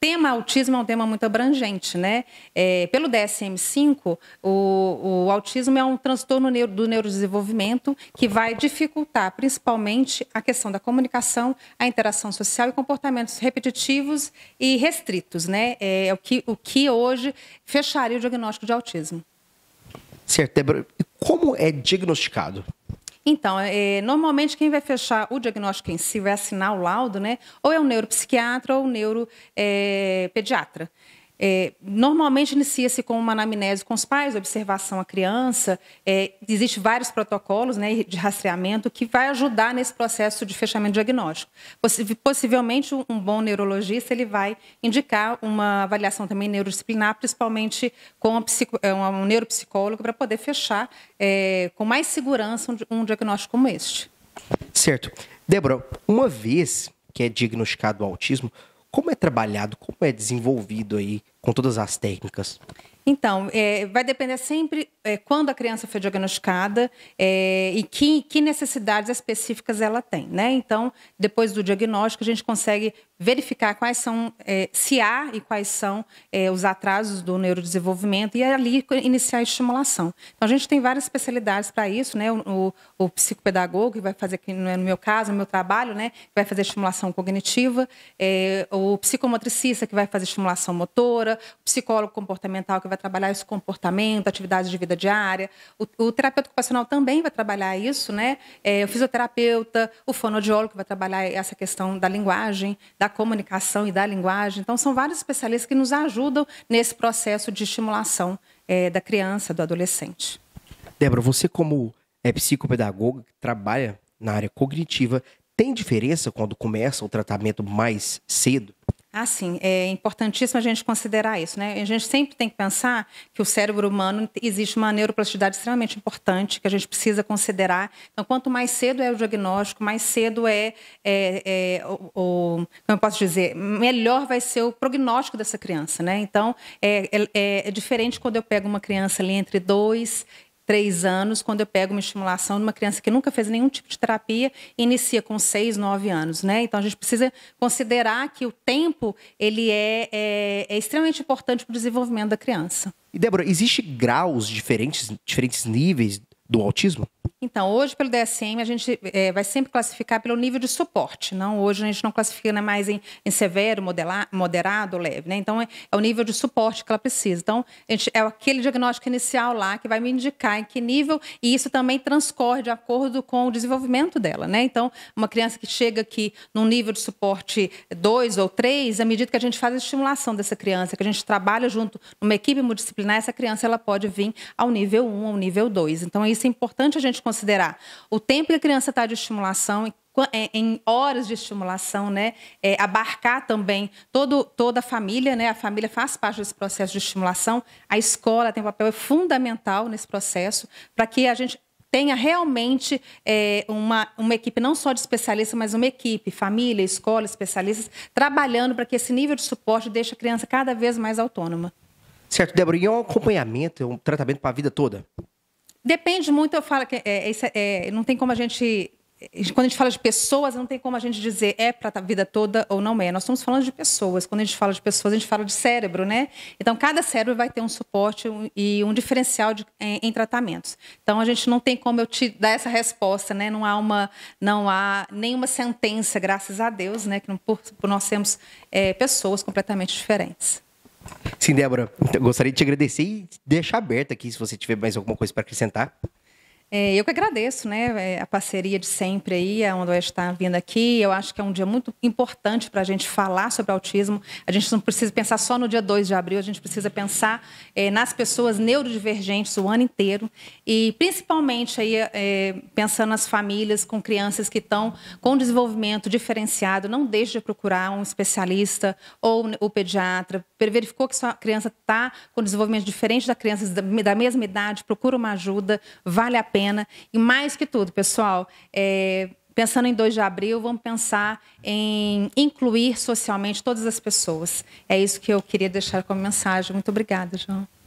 tema autismo é um tema muito abrangente, né? É, pelo DSM-5, o, o, autismo é um transtorno neuro, do neurodesenvolvimento que vai dificultar principalmente a questão da comunicação, a interação social e comportamentos repetitivos e restritos, né? É, é o, que, o que hoje fecharia o diagnóstico de autismo. Certo, Débora. Como é diagnosticado? Então, é, normalmente quem vai fechar o diagnóstico em si, vai assinar o laudo, né? Ou é um neuropsiquiatra ou um neuropediatra. É, é, normalmente inicia-se com uma anamnese com os pais, observação à criança. É, Existem vários protocolos né, de rastreamento que vai ajudar nesse processo de fechamento diagnóstico. Possivelmente, um bom neurologista ele vai indicar uma avaliação também neurodisciplinar, principalmente com é, um neuropsicólogo, para poder fechar é, com mais segurança um, um diagnóstico como este. Certo. Débora, uma vez que é diagnosticado o autismo, como é trabalhado, como é desenvolvido aí com todas as técnicas? Então, é, vai depender sempre é, quando a criança foi diagnosticada é, e que, que, necessidades específicas ela tem. Né? Então, depois do diagnóstico, a gente consegue verificar quais são, é, se há e quais são é, os atrasos do neurodesenvolvimento e é ali iniciar a estimulação. Então, a gente tem várias especialidades para isso, né? O, o, o, psicopedagogo, que vai fazer, que não é no meu caso, no meu trabalho, né? que vai fazer estimulação cognitiva, é, o psicomotricista, que vai fazer estimulação motora, o psicólogo comportamental, que vai trabalhar esse comportamento, atividades de vida diária. O, o terapeuta ocupacional também vai trabalhar isso, né? É, o fisioterapeuta, o fonoaudiólogo vai trabalhar essa questão da linguagem, da comunicação e da linguagem. Então, são vários especialistas que nos ajudam nesse processo de estimulação é, da criança, do adolescente. Débora, você como é psicopedagoga que trabalha na área cognitiva, tem diferença quando começa o tratamento mais cedo? Ah, sim, é importantíssimo a gente considerar isso, né? A gente sempre tem que pensar que o cérebro humano existe uma neuroplasticidade extremamente importante que a gente precisa considerar. Então, quanto mais cedo é o diagnóstico, mais cedo é, é, é o, o, como eu posso dizer, melhor vai ser o prognóstico dessa criança, né? Então, é, é, é diferente quando eu pego uma criança ali entre 2 três anos, quando eu pego uma estimulação de uma criança que nunca fez nenhum tipo de terapia, inicia com seis, nove anos, né? Então a gente precisa considerar que o tempo ele é, é, é extremamente importante para o desenvolvimento da criança. E Débora, existe graus diferentes, diferentes níveis do autismo? Então, hoje, pelo DSM, a gente é, vai sempre classificar pelo nível de suporte. Não, hoje a gente não classifica né, mais em, em severo, modelar, moderado ou leve. Né? Então, é, é, o nível de suporte que ela precisa. Então, gente, é aquele diagnóstico inicial lá que vai me indicar em que nível, e isso também transcorre de acordo com o desenvolvimento dela. Né? Então, uma criança que chega aqui num nível de suporte 2 ou 3, à medida que a gente faz a estimulação dessa criança, que a gente trabalha junto numa equipe multidisciplinar, essa criança ela pode vir ao nível 1, um, ao nível 2. Então, isso é importante a gente considerar considerar o tempo que a criança está de estimulação, é, em horas de estimulação, né? É, abarcar também todo, toda a família, né? A família faz parte desse processo de estimulação. A escola tem um papel fundamental nesse processo para que a gente tenha realmente é, uma, uma equipe não só de especialistas, mas uma equipe, família, escola, especialistas, trabalhando para que esse nível de suporte deixe a criança cada vez mais autônoma. Certo, Débora, e é um acompanhamento, é um tratamento para a vida toda? Depende muito, eu falo que é é, é, é, não tem como a gente. Quando a gente fala de pessoas, não tem como a gente dizer é para a vida toda ou não é. Nós estamos falando de pessoas. Quando a gente fala de pessoas, a gente fala de cérebro, né? Então, cada cérebro vai ter um suporte e um diferencial de, em, em, tratamentos. Então, a gente não tem como eu te dar essa resposta, né? Não há uma, não há nenhuma sentença, graças a Deus, né? Que não, por, por nós sermos é, pessoas completamente diferentes. Sim, Débora, então, gostaria de te agradecer e deixar aberto aqui se você tiver mais alguma coisa para acrescentar. É, eu que agradeço né, é, a parceria de sempre aí, a Onda Oeste está vindo aqui. Eu acho que é um dia muito importante para a gente falar sobre autismo. A gente não precisa pensar só no dia 2 de abril, a gente precisa pensar é, nas pessoas neurodivergentes o ano inteiro. E principalmente aí, é, pensando nas famílias com crianças que estão com desenvolvimento diferenciado. Não deixe de procurar um especialista ou o pediatra. Verificou que sua criança está com desenvolvimento diferente da criança da mesma idade, procura uma ajuda, vale a pena pena. E mais que tudo, pessoal, é, pensando em 2 de abril, vamos pensar em incluir socialmente todas as pessoas. É isso que eu queria deixar como mensagem. Muito obrigada, João.